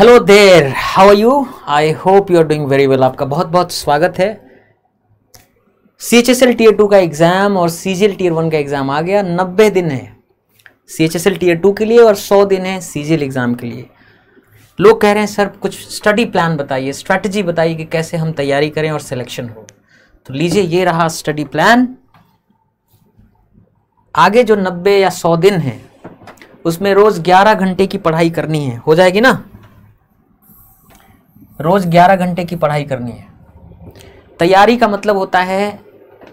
Hello there how are you I hope you are doing very well आपका बहुत बहुत स्वागत है C H S L tier two का एग्ज़ाम और C G L tier one का एग्ज़ाम आ गया नब्बे दिन है C H S L tier two के लिए और सौ दिन है सी जी एल एग्ज़ाम के लिए लोग कह रहे हैं सर कुछ स्टडी प्लान बताइए स्ट्रैटेजी बताइए कि कैसे हम तैयारी करें और सिलेक्शन हो तो लीजिए ये रहा स्टडी प्लान आगे जो नब्बे या सौ दिन है उसमें रोज़ ग्यारह घंटे की पढ़ाई करनी है हो जाएगी ना रोज़ ग्यारह घंटे की पढ़ाई करनी है तैयारी का मतलब होता है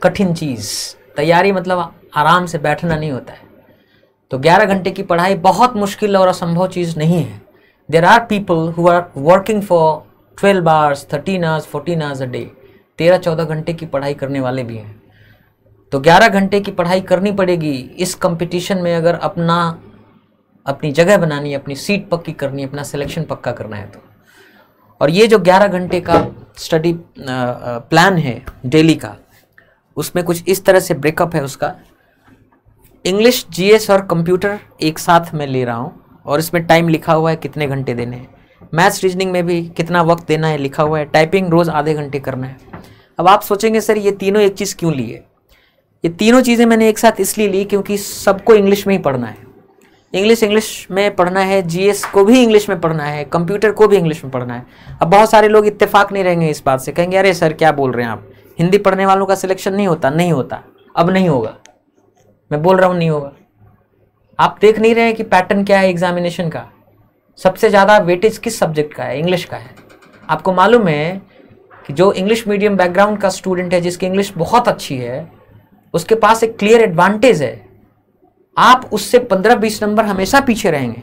कठिन चीज़ तैयारी मतलब आराम से बैठना नहीं होता है तो 11 घंटे की पढ़ाई बहुत मुश्किल और असंभव चीज़ नहीं है there are people who are working for twelve hours thirteen hours fourteen hours a day तेरह चौदह घंटे की पढ़ाई करने वाले भी हैं तो ग्यारह घंटे की पढ़ाई करनी पड़ेगी इस कंपटीशन में अगर अपना अपनी जगह बनानी अपनी सीट पक्की करनी अपना सिलेक्शन पक्का करना है तो और ये जो 11 घंटे का स्टडी प्लान है डेली का उसमें कुछ इस तरह से ब्रेकअप है उसका इंग्लिश जीएस और कंप्यूटर एक साथ में ले रहा हूँ और इसमें टाइम लिखा हुआ है कितने घंटे देने हैं मैथ्स रीजनिंग में भी कितना वक्त देना है लिखा हुआ है टाइपिंग रोज़ आधे घंटे करना है अब आप सोचेंगे सर ये तीनों एक चीज़ क्यों ली है ये तीनों चीज़ें मैंने एक साथ इसलिए ली क्योंकि सबको इंग्लिश में ही पढ़ना है इंग्लिश इंग्लिश में पढ़ना है जीएस को भी इंग्लिश में पढ़ना है कंप्यूटर को भी इंग्लिश में पढ़ना है अब बहुत सारे लोग इत्तेफाक नहीं रहेंगे इस बात से कहेंगे अरे सर क्या बोल रहे हैं आप हिंदी पढ़ने वालों का सिलेक्शन नहीं होता नहीं होता अब नहीं होगा मैं बोल रहा हूँ नहीं होगा आप देख नहीं रहे हैं कि पैटर्न क्या है एग्जामिनेशन का सबसे ज़्यादा वेटेज किस सब्जेक्ट का है इंग्लिश का है आपको मालूम है कि जो इंग्लिश मीडियम बैकग्राउंड का स्टूडेंट है जिसकी इंग्लिश बहुत अच्छी है उसके पास एक क्लियर एडवांटेज है आप उससे पंद्रह बीस नंबर हमेशा पीछे रहेंगे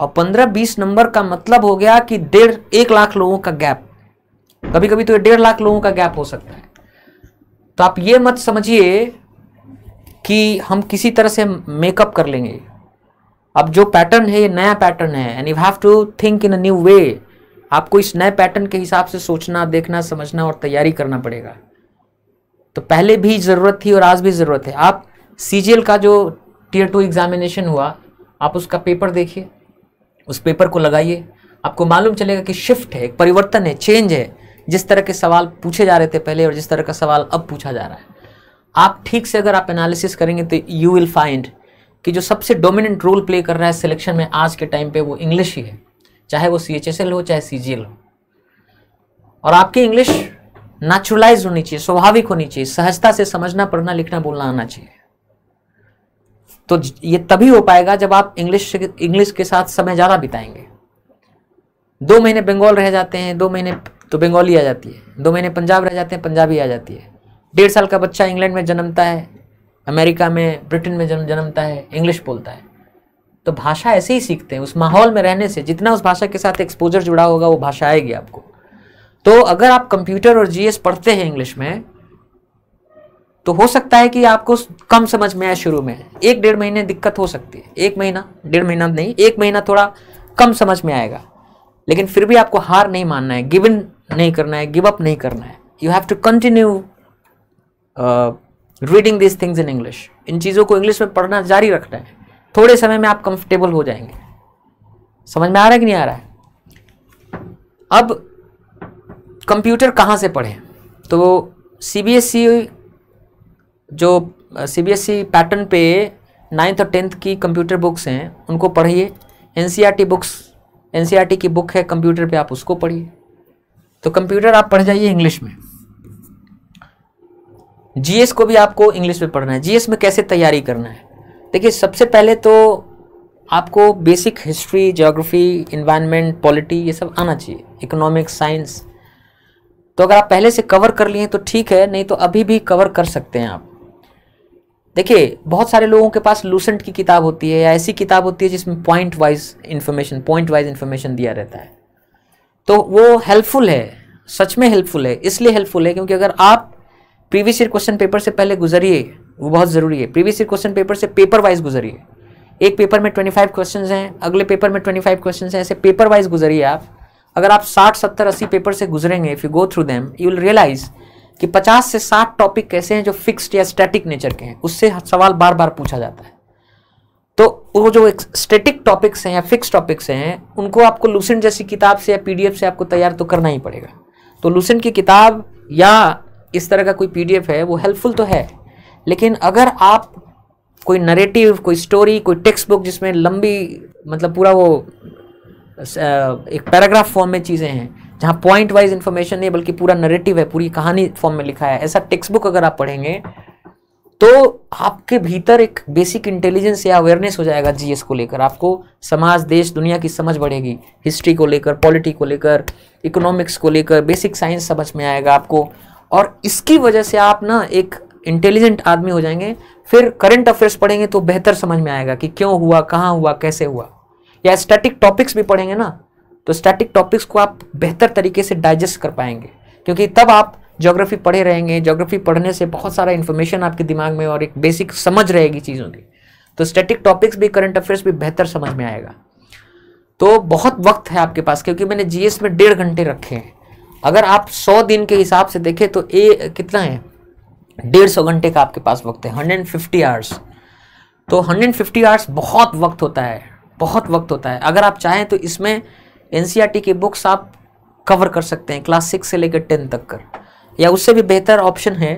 और पंद्रह बीस नंबर का मतलब हो गया कि डेढ़ एक लाख लोगों का गैप कभी कभी तो डेढ़ लाख लोगों का गैप हो सकता है तो आप ये मत समझिए कि हम किसी तरह से मेकअप कर लेंगे अब जो पैटर्न है ये नया पैटर्न है and you have to think in a new way आपको इस नए पैटर्न के हिसाब से सोचना देखना समझना और तैयारी करना पड़ेगा तो पहले भी ज़रूरत थी और आज भी ज़रूरत है आप सीजीएल का जो टीयर टू एग्जामिनेशन हुआ आप उसका पेपर देखिए उस पेपर को लगाइए आपको मालूम चलेगा कि शिफ्ट है एक परिवर्तन है चेंज है जिस तरह के सवाल पूछे जा रहे थे पहले और जिस तरह का सवाल अब पूछा जा रहा है आप ठीक से अगर आप एनालिसिस करेंगे तो यू विल फाइंड कि जो सबसे डोमिनेंट रोल प्ले कर रहा है सिलेक्शन में आज के टाइम पे वो इंग्लिश ही है चाहे वो सी हो चाहे सी हो और आपकी इंग्लिश नेचुरलाइज होनी चाहिए स्वाभाविक होनी चाहिए सहजता से समझना पढ़ना लिखना बोलना आना चाहिए तो ये तभी हो पाएगा जब आप इंग्लिश इंग्लिश के साथ समय ज़्यादा बिताएंगे दो महीने बंगाल रह जाते हैं दो महीने तो बंगाली आ जाती है दो महीने पंजाब रह जाते हैं पंजाबी आ जाती है डेढ़ साल का बच्चा इंग्लैंड में जन्मता है अमेरिका में ब्रिटेन में जन्म जन्मता है इंग्लिश बोलता है तो भाषा ऐसे ही सीखते हैं उस माहौल में रहने से जितना उस भाषा के साथ एक्सपोजर जुड़ा होगा वो भाषा आएगी आपको तो अगर आप कंप्यूटर और जीएस पढ़ते हैं इंग्लिश में तो हो सकता है कि आपको कम समझ में आए शुरू में एक डेढ़ महीने दिक्कत हो सकती है एक महीना डेढ़ महीना नहीं एक महीना थोड़ा कम समझ में आएगा लेकिन फिर भी आपको हार नहीं मानना है गिव इन नहीं करना है गिव अप नहीं करना है you have to continue reading this things in English इन चीज़ों को इंग्लिश में पढ़ना जारी रखना है थोड़े समय में आप कंफर्टेबल हो जाएंगे समझ में आ रहा है कि नहीं आ रहा है अब कंप्यूटर कहाँ से पढ़ें तो सी बी एस ई जो सीबीएसई पैटर्न e पे नाइन्थ और टेंथ की कंप्यूटर बुक्स हैं उनको पढ़िए एनसीईआरटी बुक्स एनसीईआरटी की बुक है कंप्यूटर पे आप उसको पढ़िए तो कंप्यूटर आप पढ़ जाइए इंग्लिश में जीएस को भी आपको इंग्लिश में पढ़ना है जीएस में कैसे तैयारी करना है देखिए सबसे पहले तो आपको basic history geography environment polity ये सब आना चाहिए इकोनॉमिक्स साइंस तो अगर आप पहले से कवर कर लिए तो ठीक है नहीं तो अभी भी कवर कर सकते हैं आप देखिए बहुत सारे लोगों के पास लूसेंट की किताब होती है या ऐसी किताब होती है जिसमें point wise information point wise information दिया रहता है तो वो हेल्पफुल है सच में हेल्पफुल है इसलिए हेल्पफुल है क्योंकि अगर आप प्रीवियस ईयर क्वेश्चन पेपर से पहले गुजरिए वो बहुत ज़रूरी है प्रीवियस ईयर क्वेश्चन पेपर से पेपर वाइज गुजरिए एक पेपर में ट्वेंटी फाइव क्वेश्चन हैं अगले पेपर में ट्वेंटी फाइव क्वेश्चन हैं ऐसे पेपर वाइज गुजरिए आप अगर आप साठ सत्तर अस्सी पेपर से गुजरेंगे if you go through them you will realise कि 50 से 60 टॉपिक कैसे हैं जो फिक्स्ड या स्टैटिक नेचर के हैं उससे सवाल बार बार पूछा जाता है तो वो जो स्टैटिक टॉपिक्स हैं या फिक्स टॉपिक्स हैं उनको आपको लूसेंट जैसी किताब से या पी से आपको तैयार तो करना ही पड़ेगा तो लूसेंट की किताब या इस तरह का कोई पी है वो हेल्पफुल तो है लेकिन अगर आप कोई नरेटिव कोई स्टोरी कोई टेक्स्ट बुक जिसमें लंबी मतलब पूरा वो एक पैराग्राफ फॉर्म में चीज़ें हैं जहाँ पॉइंट वाइज इंफॉर्मेशन नहीं है बल्कि पूरा नरेटिव है पूरी कहानी फॉर्म में लिखा है ऐसा टेक्स्ट बुक अगर आप पढ़ेंगे तो आपके भीतर एक बेसिक इंटेलिजेंस या अवेयरनेस हो जाएगा जीएस को लेकर आपको समाज देश दुनिया की समझ बढ़ेगी हिस्ट्री को लेकर पॉलिटी को लेकर इकोनॉमिक्स को लेकर बेसिक साइंस समझ में आएगा आपको और इसकी वजह से आप ना एक इंटेलिजेंट आदमी हो जाएंगे फिर करंट अफेयर्स पढ़ेंगे तो बेहतर समझ में आएगा कि क्यों हुआ कहाँ हुआ कैसे हुआ या स्टैटिक टॉपिक्स भी पढ़ेंगे ना तो स्टैटिक टॉपिक्स को आप बेहतर तरीके से डाइजेस्ट कर पाएंगे क्योंकि तब आप ज्योग्राफी पढ़े रहेंगे ज्योग्राफी पढ़ने से बहुत सारा इन्फॉर्मेशन आपके दिमाग में और एक बेसिक समझ रहेगी चीज़ों की तो स्टैटिक टॉपिक्स भी करंट अफेयर्स भी बेहतर समझ में आएगा तो बहुत वक्त है आपके पास क्योंकि मैंने जी में डेढ़ घंटे रखे हैं अगर आप सौ दिन के हिसाब से देखें तो ए कितना है डेढ़ सौ घंटे का आपके पास वक्त है हंड्रेड एंड फिफ्टी आवर्स तो हंड्रेड फिफ्टी आवर्स बहुत वक्त होता है बहुत वक्त होता है अगर आप चाहें तो इसमें एन की बुक्स आप कवर कर सकते हैं क्लास सिक्स से लेकर टेन तक कर या उससे भी बेहतर ऑप्शन है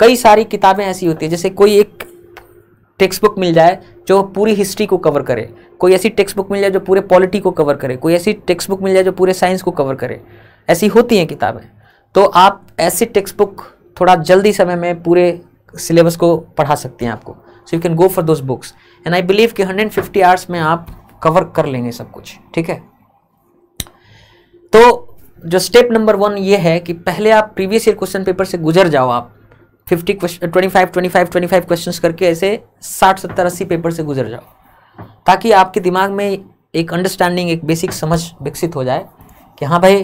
कई सारी किताबें ऐसी होती है जैसे कोई एक टेक्स्ट बुक मिल जाए जो पूरी हिस्ट्री को कवर करे कोई ऐसी टेक्स्ट बुक मिल जाए जो पूरे पॉलिटी को कवर करे कोई ऐसी टेक्स्ट बुक मिल जाए जो पूरे साइंस को कवर करे ऐसी होती हैं किताबें तो आप ऐसी टेक्स्ट बुक थोड़ा जल्दी समय में पूरे सिलेबस को पढ़ा सकती हैं आपको so you can go for those books and I believe कि 150 आवर्स में आप कवर कर लेंगे सब कुछ ठीक है तो जो स्टेप नंबर वन ये है कि पहले आप प्रीवियस ईयर क्वेश्चन पेपर से गुजर जाओ आप fifty question twenty five twenty five twenty five question करके ऐसे साठ सत्तर अस्सी पेपर से गुजर जाओ ताकि आपके दिमाग में एक अंडरस्टैंडिंग एक बेसिक समझ विकसित हो जाए कि हाँ भाई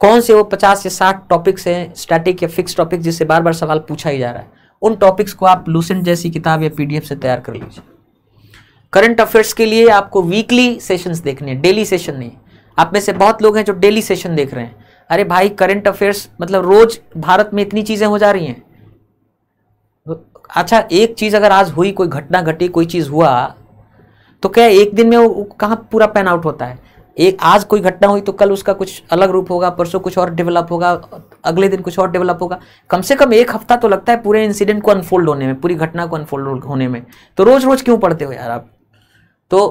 कौन से वो पचास या साठ टॉपिक्स हैं स्टैटिक या फिक्स टॉपिक जिससे बार बार सवाल पूछा ही जा रहा है उन टॉपिक्स को आप लूसेंट जैसी किताब या पीडीएफ से तैयार कर लीजिए करंट अफेयर्स के लिए आपको वीकली सेशंस देखने हैं डेली सेशन नहीं आप में से बहुत लोग हैं जो डेली सेशन देख रहे हैं अरे भाई करंट अफेयर्स मतलब रोज भारत में इतनी चीज़ें हो जा रही हैं अच्छा एक चीज़ अगर आज हुई कोई घटना घटी कोई चीज़ हुआ तो क्या एक दिन में वो कहाँ पूरा पैन आउट होता है एक आज कोई घटना हुई तो कल उसका कुछ अलग रूप होगा परसों कुछ और डेवलप होगा अगले दिन कुछ और डेवलप होगा कम से कम एक हफ्ता तो लगता है पूरे इंसिडेंट को अनफोल्ड होने में पूरी घटना को अनफोल्ड होने में तो रोज़ रोज़ क्यों पढ़ते हो यार आप तो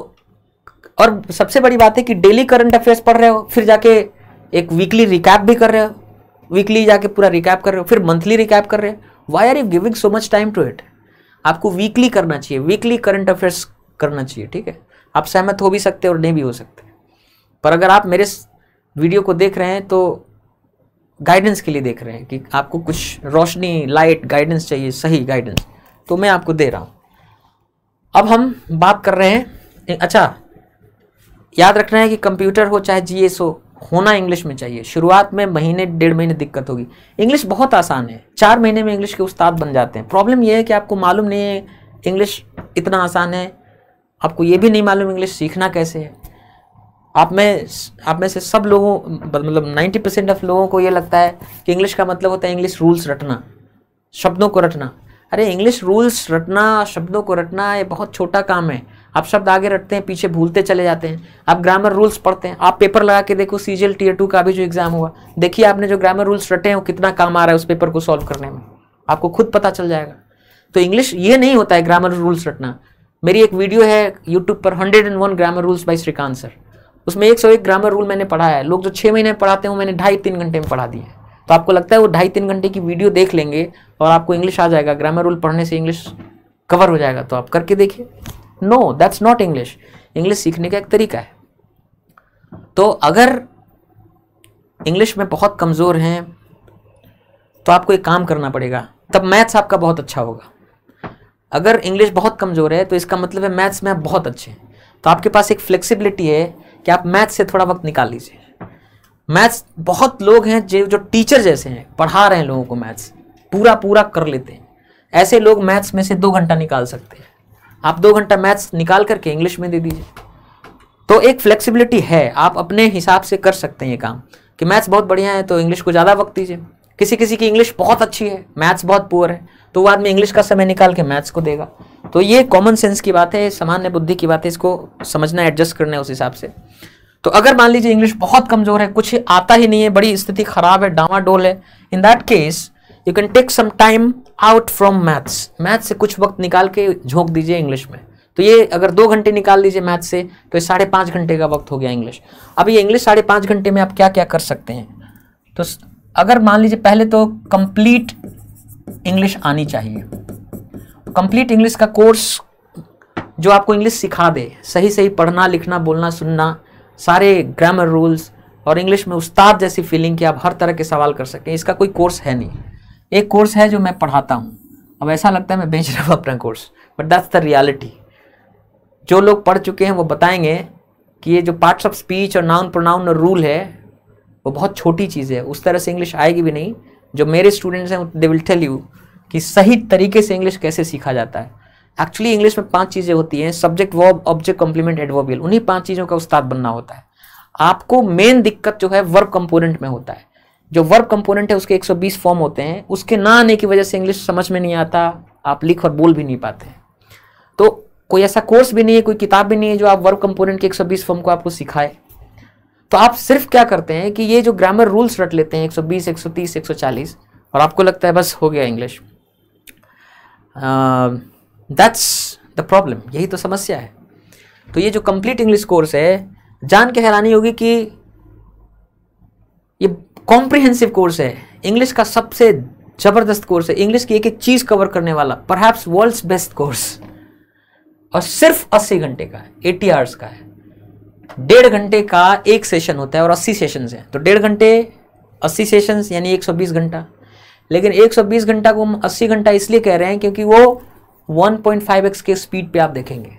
और सबसे बड़ी बात है कि डेली करंट अफेयर्स पढ़ रहे हो फिर जाके एक वीकली रिकैप भी कर रहे हो वीकली जाके पूरा रिकैप कर रहे हो फिर मंथली रिकैप कर रहे हो why are you giving so much time to it आपको वीकली करना चाहिए वीकली करंट अफेयर्स करना चाहिए ठीक है आप सहमत हो भी सकते और नहीं भी हो सकते पर अगर आप मेरे वीडियो को देख रहे हैं तो गाइडेंस के लिए देख रहे हैं कि आपको कुछ रोशनी लाइट गाइडेंस चाहिए सही गाइडेंस तो मैं आपको दे रहा हूँ अब हम बात कर रहे हैं अच्छा याद रखना है कि कंप्यूटर हो चाहे जी हो होना इंग्लिश में चाहिए शुरुआत में महीने डेढ़ महीने दिक्कत होगी इंग्लिश बहुत आसान है चार महीने में इंग्लिश के उस्ताद बन जाते हैं प्रॉब्लम यह है कि आपको मालूम नहीं है इंग्लिश इतना आसान है आपको ये भी नहीं मालूम इंग्लिश सीखना कैसे है आप में आप में से सब लोगों मतलब नाइन्टी परसेंट ऑफ लोगों को ये लगता है कि इंग्लिश का मतलब होता है इंग्लिश रूल्स रटना शब्दों को रटना अरे इंग्लिश रूल्स रटना शब्दों को रटना ये बहुत छोटा काम है आप शब्द आगे रटते हैं पीछे भूलते चले जाते हैं आप ग्रामर रूल्स पढ़ते हैं आप पेपर लगा के देखो सीजीएल टीयर टू का भी जो एग्जाम हुआ देखिए आपने जो ग्रामर रूल्स रटे हैं वो कितना काम आ रहा है उस पेपर को सॉल्व करने में आपको खुद पता चल जाएगा तो इंग्लिश ये नहीं होता है ग्रामर रूल्स रटना मेरी एक वीडियो है यूट्यूब पर hundred and one grammar rules by Shrikant sir उसमें एक सौ एक ग्रामर रूल मैंने पढ़ाया है लोग जो छः महीने पढ़ाते हैं वो मैंने ढाई तीन घंटे में पढ़ा दिए तो आपको लगता है वो ढाई तीन घंटे की वीडियो देख लेंगे और आपको इंग्लिश आ जाएगा ग्रामर रूल पढ़ने से इंग्लिश कवर हो जाएगा तो आप करके देखिए no that's not English English सीखने का एक तरीका है तो अगर इंग्लिश में बहुत कमज़ोर हैं तो आपको एक काम करना पड़ेगा तब मैथ्स आपका बहुत अच्छा होगा अगर इंग्लिश बहुत कमज़ोर है तो इसका मतलब है मैथ्स में आप बहुत अच्छे हैं तो आपके पास एक फ्लेक्सिबिलिटी है कि आप मैथ्स से थोड़ा वक्त निकाल लीजिए मैथ्स बहुत लोग हैं जो जो टीचर जैसे हैं पढ़ा रहे हैं लोगों को मैथ्स पूरा पूरा कर लेते हैं ऐसे लोग मैथ्स में से दो घंटा निकाल सकते हैं आप दो घंटा मैथ्स निकाल करके इंग्लिश में दे दीजिए तो एक फ्लेक्सिबिलिटी है आप अपने हिसाब से कर सकते हैं ये काम कि मैथ्स बहुत बढ़िया है तो इंग्लिश को ज़्यादा वक्त दीजिए किसी किसी की इंग्लिश बहुत अच्छी है मैथ्स बहुत पुअर है तो वो आदमी इंग्लिश का समय निकाल के मैथ्स को देगा तो ये कॉमन सेंस की बात है सामान्य बुद्धि की बात है इसको समझना एडजस्ट करना है उस हिसाब से तो अगर मान लीजिए इंग्लिश बहुत कमजोर है कुछ आता ही नहीं है बड़ी स्थिति खराब है डावाडोल है in that case you can take some time out from maths math से कुछ वक्त निकाल के झोंक दीजिए इंग्लिश में तो ये अगर दो घंटे निकाल दीजिए मैथ से तो ये साढ़े पाँच घंटे का वक्त हो गया इंग्लिश अब ये इंग्लिश साढ़े पाँच घंटे में आप क्या क्या कर सकते हैं तो अगर मान लीजिए पहले तो कंप्लीट इंग्लिश आनी चाहिए कंप्लीट इंग्लिश का कोर्स जो आपको इंग्लिश सिखा दे सही सही पढ़ना लिखना बोलना सुनना सारे ग्रामर रूल्स और इंग्लिश में उस्ताद जैसी फीलिंग कि आप हर तरह के सवाल कर सकें इसका कोई कोर्स है नहीं एक कोर्स है जो मैं पढ़ाता हूँ अब ऐसा लगता है मैं बेच रहा हूँ अपना course but that's the reality जो लोग पढ़ चुके हैं वो बताएंगे कि ये जो पार्ट्स ऑफ स्पीच और नाउन प्रोनाउन और रूल है वो बहुत छोटी चीज़ है उस तरह से इंग्लिश आएगी भी नहीं जो मेरे स्टूडेंट्स हैं दे विल टेल यू कि सही तरीके से इंग्लिश कैसे सीखा जाता है एक्चुअली इंग्लिश में पांच चीज़ें होती हैं subject verb object complement adverbial उन्हीं पांच चीज़ों का उस्ताद बनना होता है आपको मेन दिक्कत जो है वर्ब कंपोनेंट में होता है जो वर्ब कंपोनेंट है उसके 120 फॉर्म होते हैं उसके ना आने की वजह से इंग्लिश समझ में नहीं आता आप लिख और बोल भी नहीं पाते तो कोई ऐसा कोर्स भी नहीं है कोई किताब भी नहीं है जो आप वर्ब कंपोनेंट के 120 फॉर्म को आपको सिखाए तो आप सिर्फ क्या करते हैं कि ये जो ग्रामर रूल्स रट लेते हैं 120, 130, 140 और आपको लगता है बस हो गया इंग्लिश दैट्स द प्रॉब्लम यही तो समस्या है तो ये जो कंप्लीट इंग्लिश कोर्स है जान के हैरानी होगी कि ये कॉम्प्रिहेंसिव कोर्स है इंग्लिश का सबसे ज़बरदस्त कोर्स है इंग्लिश की एक एक चीज़ कवर करने वाला परहैप्स वर्ल्ड्स बेस्ट कोर्स और सिर्फ 80 घंटे का है एटी आवर्स का है डेढ़ घंटे का एक सेशन होता है और 80 सेशंस हैं तो डेढ़ घंटे 80 सेशंस यानी 120 घंटा लेकिन 120 घंटा को हम 80 घंटा इसलिए कह रहे हैं क्योंकि वो 1.5x के स्पीड पे आप देखेंगे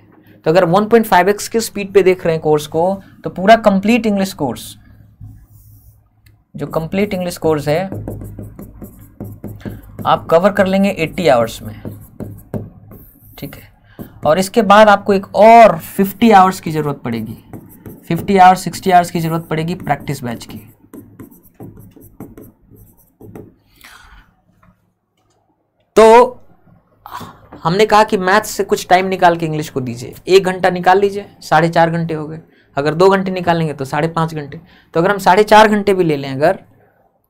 तो अगर 1.5x के स्पीड पे देख रहे हैं कोर्स को तो पूरा कंप्लीट इंग्लिश कोर्स जो कंप्लीट इंग्लिश कोर्स है आप कवर कर लेंगे 80 आवर्स में ठीक है और इसके बाद आपको एक और 50 आवर्स की ज़रूरत पड़ेगी 50 आवर्स 60 आवर्स की ज़रूरत पड़ेगी प्रैक्टिस बैच की तो हमने कहा कि मैथ्स से कुछ टाइम निकाल के इंग्लिश को दीजिए एक घंटा निकाल लीजिए साढ़े चार घंटे हो गए अगर दो घंटे निकालेंगे तो साढ़े पाँच घंटे तो अगर हम साढ़े चार घंटे भी ले लें अगर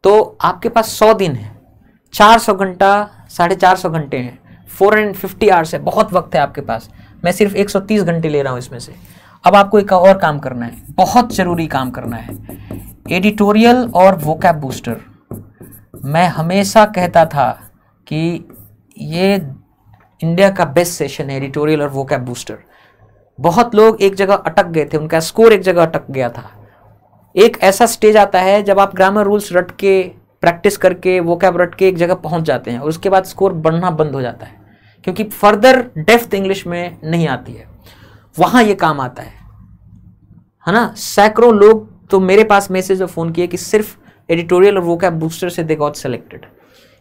तो आपके पास सौ दिन है चार सौ घंटा साढ़े चार सौ घंटे हैं फोर हंड्रेड फिफ्टी आवर्स है बहुत वक्त है आपके पास मैं सिर्फ एक सौ तीस घंटे ले रहा हूँ इसमें से अब आपको एक और काम करना है बहुत ज़रूरी काम करना है एडिटोरियल और वोकैब बूस्टर मैं हमेशा कहता था कि ये इंडिया का बेस्ट सेशन है एडिटोरियल और वोकैब बूस्टर बहुत लोग एक जगह अटक गए थे उनका स्कोर एक जगह अटक गया था एक ऐसा स्टेज आता है जब आप ग्रामर रूल्स रट के प्रैक्टिस करके वोकैब रट के एक जगह पहुंच जाते हैं और उसके बाद स्कोर बढ़ना बंद हो जाता है क्योंकि फर्दर डेफ्थ इंग्लिश में नहीं आती है वहाँ ये काम आता है है ना सैकड़ों लोग तो मेरे पास मैसेज और फ़ोन किए कि सिर्फ एडिटोरियल और वोकैब बूस्टर से दे गॉट सेलेक्टेड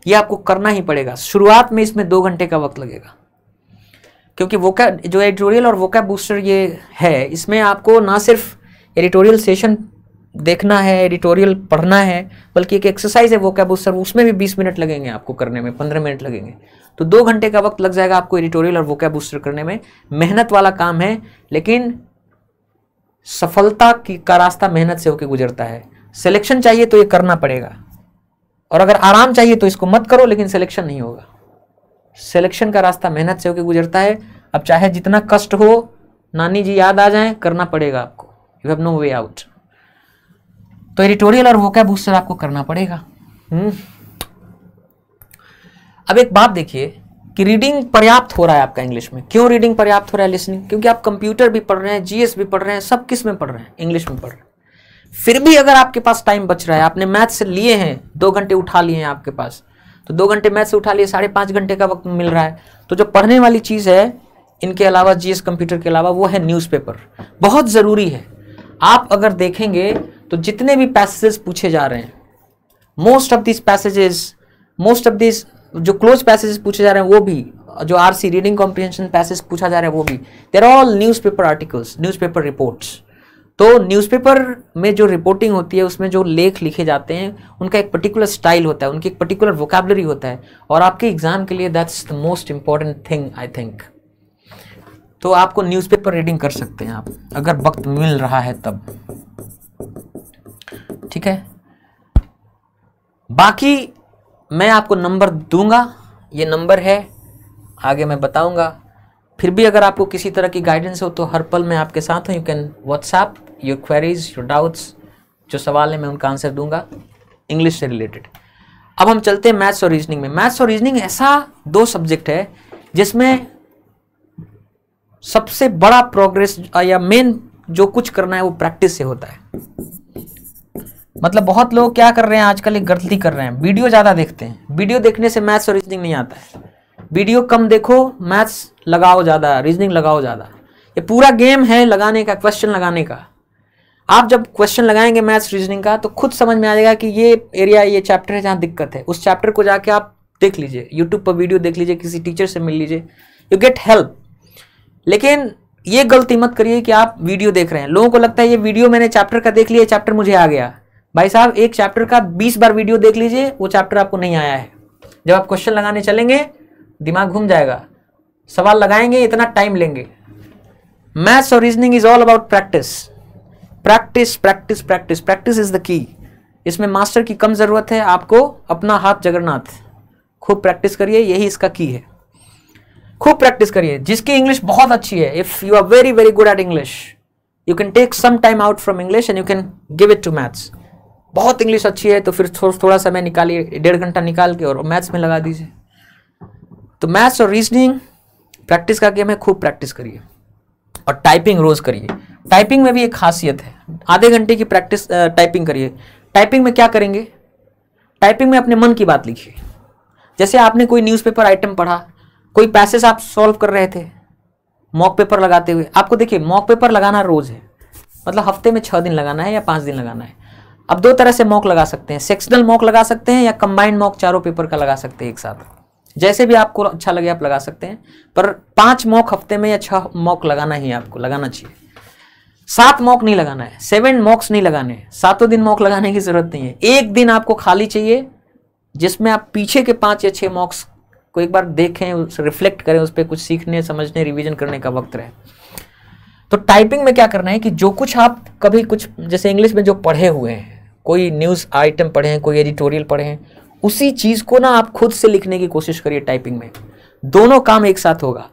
ये आपको करना ही पड़ेगा शुरुआत में इसमें दो घंटे का वक्त लगेगा क्योंकि वोका जो एडिटोरियल और क्या बूस्टर ये है इसमें आपको ना सिर्फ एडिटोरियल सेशन देखना है एडिटोरियल पढ़ना है बल्कि एक एक्सरसाइज है क्या बूस्टर उसमें भी बीस मिनट लगेंगे आपको करने में पंद्रह मिनट लगेंगे तो दो घंटे का वक्त लग जाएगा आपको एडिटोरियल और क्या बूस्टर करने में मेहनत वाला काम है लेकिन सफलता की का रास्ता मेहनत से होकर गुजरता है सिलेक्शन चाहिए तो ये करना पड़ेगा और अगर आराम चाहिए तो इसको मत करो लेकिन सिलेक्शन नहीं होगा सिलेक्शन का रास्ता मेहनत से होकर गुजरता है अब चाहे जितना कष्ट हो नानी जी याद आ जाए करना पड़ेगा आपको you have no way out तो एडिटोरियल और क्या बूस्टर आपको करना पड़ेगा हम्म। अब एक बात देखिए कि रीडिंग पर्याप्त हो रहा है आपका इंग्लिश में क्यों रीडिंग पर्याप्त हो रहा है लिसनिंग क्योंकि आप कंप्यूटर भी पढ़ रहे हैं जीएस भी पढ़ रहे हैं सब किस में पढ़ रहे हैं इंग्लिश में पढ़ रहे हैं फिर भी अगर आपके पास टाइम बच रहा है आपने मैथ से लिए हैं दो घंटे उठा लिए हैं आपके पास तो दो घंटे मैथ से उठा लिए साढ़े पाँच घंटे का वक्त मिल रहा है तो जो पढ़ने वाली चीज़ है इनके अलावा जीएस कंप्यूटर के अलावा वो है न्यूज़पेपर बहुत ज़रूरी है आप अगर देखेंगे तो जितने भी पैसेजेस पूछे जा रहे हैं most of this passages most of this जो क्लोज पैसेजेस पूछे जा रहे हैं वो भी जो आरसी रीडिंग कॉम्प्रिहेंशन पैसेज पूछा जा रहा है वो भी there all newspaper articles newspaper reports तो न्यूज़पेपर में जो रिपोर्टिंग होती है उसमें जो लेख लिखे जाते हैं उनका एक पर्टिकुलर स्टाइल होता है उनकी एक पर्टिकुलर वोकेबलरी होता है और आपके एग्ज़ाम के लिए that's the most important thing I think तो आपको न्यूज़पेपर रीडिंग कर सकते हैं आप अगर वक्त मिल रहा है तब ठीक है बाकी मैं आपको नंबर दूंगा ये नंबर है आगे मैं बताऊंगा फिर भी अगर आपको किसी तरह की गाइडेंस हो तो हर पल मैं आपके साथ हूँ you can WhatsApp your queries your doubts जो सवाल है मैं उनका आंसर दूंगा इंग्लिश से रिलेटेड अब हम चलते हैं मैथ्स और रीजनिंग में मैथ्स और रीजनिंग ऐसा दो सब्जेक्ट है जिसमें सबसे बड़ा प्रोग्रेस या मेन जो कुछ करना है वो प्रैक्टिस से होता है मतलब बहुत लोग क्या कर रहे हैं आजकल ये गलती कर रहे हैं वीडियो ज़्यादा देखते हैं वीडियो देखने से मैथ्स और रीजनिंग नहीं आता है वीडियो कम देखो मैथ्स लगाओ ज़्यादा रीजनिंग लगाओ ज़्यादा ये पूरा गेम है लगाने का क्वेश्चन लगाने का आप जब क्वेश्चन लगाएंगे मैथ्स रीजनिंग का तो खुद समझ में आ जाएगा कि ये एरिया ये चैप्टर है जहाँ दिक्कत है उस चैप्टर को जाके आप देख लीजिए यूट्यूब पर वीडियो देख लीजिए किसी टीचर से मिल लीजिए यू गेट हेल्प लेकिन ये गलती मत करिए कि आप वीडियो देख रहे हैं लोगों को लगता है ये वीडियो मैंने चैप्टर का देख लिया चैप्टर मुझे आ गया भाई साहब एक चैप्टर का बीस बार वीडियो देख लीजिए वो चैप्टर आपको नहीं आया है जब आप क्वेश्चन लगाने चलेंगे दिमाग घूम जाएगा सवाल लगाएंगे इतना टाइम लेंगे मैथ्स और reasoning is all about practice practice practice practice practice is the key इसमें मास्टर की कम ज़रूरत है आपको अपना हाथ जगन्नाथ खूब प्रैक्टिस करिए यही इसका की है खूब प्रैक्टिस करिए जिसकी इंग्लिश बहुत अच्छी है if you are very very good at English you can take some time out from English and you can give it to maths बहुत इंग्लिश अच्छी है तो फिर थो, थोड़ा समय निकालिए डेढ़ घंटा निकाल के और मैथ्स में लगा दीजिए तो मैथ्स और रीजनिंग प्रैक्टिस का गेम है खूब प्रैक्टिस करिए और टाइपिंग रोज करिए टाइपिंग में भी एक खासियत है आधे घंटे की प्रैक्टिस टाइपिंग करिए टाइपिंग में क्या करेंगे टाइपिंग में अपने मन की बात लिखिए जैसे आपने कोई न्यूज़पेपर आइटम पढ़ा कोई पैसेज आप सॉल्व कर रहे थे मॉक पेपर लगाते हुए आपको देखिए मॉक पेपर लगाना रोज़ है मतलब हफ्ते में छः दिन लगाना है या पाँच दिन लगाना है अब दो तरह से मॉक लगा सकते हैं सेक्शनल मॉक लगा सकते हैं या कंबाइंड मॉक चारों पेपर का लगा सकते हैं एक साथ जैसे भी आपको अच्छा लगे आप लगा सकते हैं पर पांच मॉक हफ्ते में या छह मॉक लगाना ही आपको लगाना चाहिए सात मॉक नहीं लगाना है सेवन मॉक्स नहीं लगाने सातों दिन मॉक लगाने की जरूरत नहीं है एक दिन आपको खाली चाहिए जिसमें आप पीछे के पांच या छह मॉक्स को एक बार देखें उस रिफ्लेक्ट करें उस पर कुछ सीखने समझने रिविजन करने का वक्त रहे तो टाइपिंग में क्या करना है कि जो कुछ आप कभी कुछ जैसे इंग्लिश में जो पढ़े हुए हैं कोई न्यूज़ आइटम पढ़े हैं कोई एडिटोरियल पढ़े हैं उसी चीज को ना आप खुद से लिखने की कोशिश करिए टाइपिंग में दोनों काम एक साथ होगा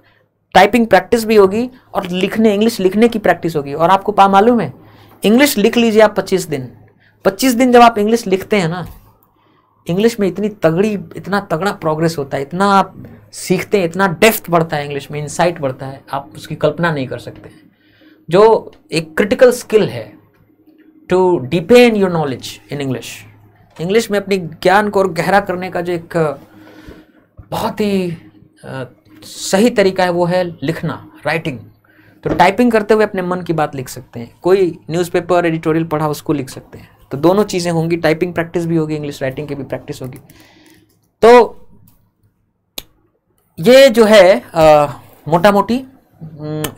टाइपिंग प्रैक्टिस भी होगी और लिखने इंग्लिश लिखने की प्रैक्टिस होगी और आपको पा मालूम है इंग्लिश लिख लीजिए आप पच्चीस दिन पच्चीस दिन जब आप इंग्लिश लिखते हैं ना इंग्लिश में इतनी तगड़ी इतना तगड़ा प्रोग्रेस होता है इतना आप सीखते हैं इतना डेफ्थ बढ़ता है इंग्लिश में इंसाइट बढ़ता है आप उसकी कल्पना नहीं कर सकते जो एक क्रिटिकल स्किल है to depend your knowledge in English English में अपनी ज्ञान को और गहरा करने का जो एक बहुत ही सही तरीका है वो है लिखना राइटिंग तो टाइपिंग करते हुए अपने मन की बात लिख सकते हैं कोई न्यूज़पेपर एडिटोरियल पढ़ा उसको लिख सकते हैं तो दोनों चीज़ें होंगी टाइपिंग प्रैक्टिस भी होगी इंग्लिश राइटिंग की भी प्रैक्टिस होगी तो ये जो है आ, मोटा मोटी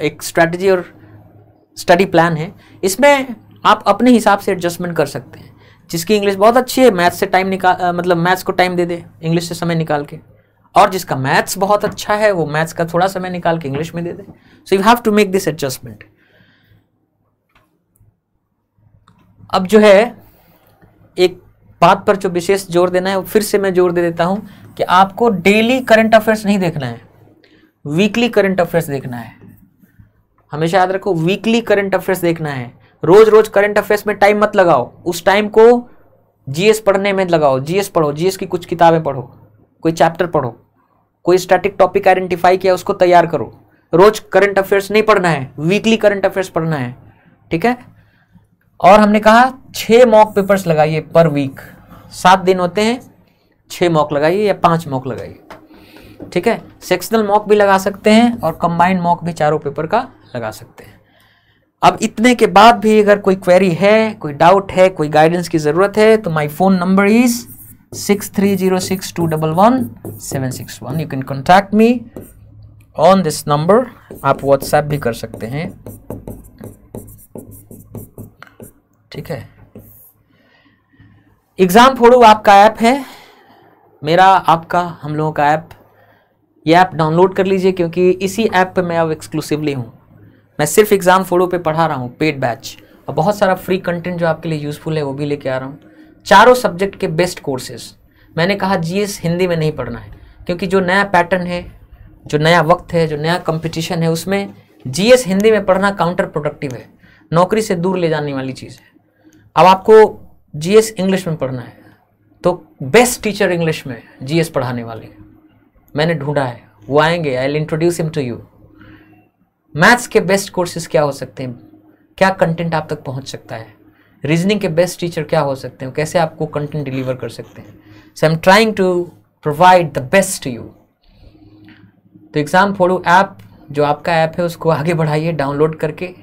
एक स्ट्रैटेजी और स्टडी प्लान है इसमें आप अपने हिसाब से एडजस्टमेंट कर सकते हैं जिसकी इंग्लिश बहुत अच्छी है मैथ्स से टाइम निकाल मतलब मैथ्स को टाइम दे दे इंग्लिश से समय निकाल के और जिसका मैथ्स बहुत अच्छा है वो मैथ्स का थोड़ा समय निकाल के इंग्लिश में दे दे so you have to make this adjustment अब जो है एक बात पर जो विशेष जोर देना है वो फिर से मैं जोर दे देता हूं कि आपको डेली करंट अफेयर्स नहीं देखना है वीकली करंट अफेयर्स देखना है हमेशा याद रखो वीकली करंट अफेयर्स देखना है रोज रोज करंट अफेयर्स में टाइम मत लगाओ उस टाइम को जीएस पढ़ने में लगाओ जीएस पढ़ो जीएस की कुछ किताबें पढ़ो कोई चैप्टर पढ़ो कोई स्टैटिक टॉपिक आइडेंटिफाई किया उसको तैयार करो रोज करंट अफेयर्स नहीं पढ़ना है वीकली करंट अफेयर्स पढ़ना है ठीक है और हमने कहा छः मॉक पेपर्स लगाइए पर वीक सात दिन होते हैं छः मॉक लगाइए या पांच मॉक लगाइए ठीक है सेक्शनल मॉक भी लगा सकते हैं और कंबाइंड मॉक भी चारों पेपर का लगा सकते हैं अब इतने के बाद भी अगर कोई क्वेरी है कोई डाउट है कोई गाइडेंस की ज़रूरत है तो my phone number is six three zero six two double one seven six one you can contact me on this number आप व्हाट्सएप भी कर सकते हैं ठीक है एग्ज़ाम फोड़ो आपका ऐप है मेरा आपका हम लोगों का ऐप ये ऐप डाउनलोड कर लीजिए क्योंकि इसी ऐप पे मैं अब एक्सक्लूसिवली हूँ मैं सिर्फ एग्ज़ाम फोड़ो पे पढ़ा रहा हूँ पेड बैच और बहुत सारा फ्री कंटेंट जो आपके लिए यूज़फुल है वो भी लेके आ रहा हूँ चारों सब्जेक्ट के बेस्ट कोर्सेज मैंने कहा जी हिंदी में नहीं पढ़ना है क्योंकि जो नया पैटर्न है जो नया वक्त है जो नया कंपटीशन है उसमें जी हिंदी में पढ़ना काउंटर प्रोडक्टिव है नौकरी से दूर ले जाने वाली चीज़ है अब आपको जी इंग्लिश में पढ़ना है तो बेस्ट टीचर इंग्लिश में जी पढ़ाने वाले मैंने ढूंढा है वो आएंगे I'll introduce him to you maths के बेस्ट कोर्सेज क्या हो सकते हैं क्या कंटेंट आप तक पहुंच सकता है रीजनिंग के बेस्ट टीचर क्या हो सकते हैं कैसे आपको कंटेंट डिलीवर कर सकते हैं so I am trying to provide the best you तो एग्ज़ाम फोड़ो ऐप जो आपका ऐप है उसको आगे बढ़ाइए डाउनलोड करके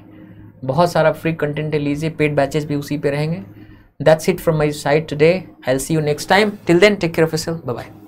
बहुत सारा फ्री कंटेंट लीजिए पेड बैचेस भी उसी पे रहेंगे that's it from my side today I see you next time till then take care bye bye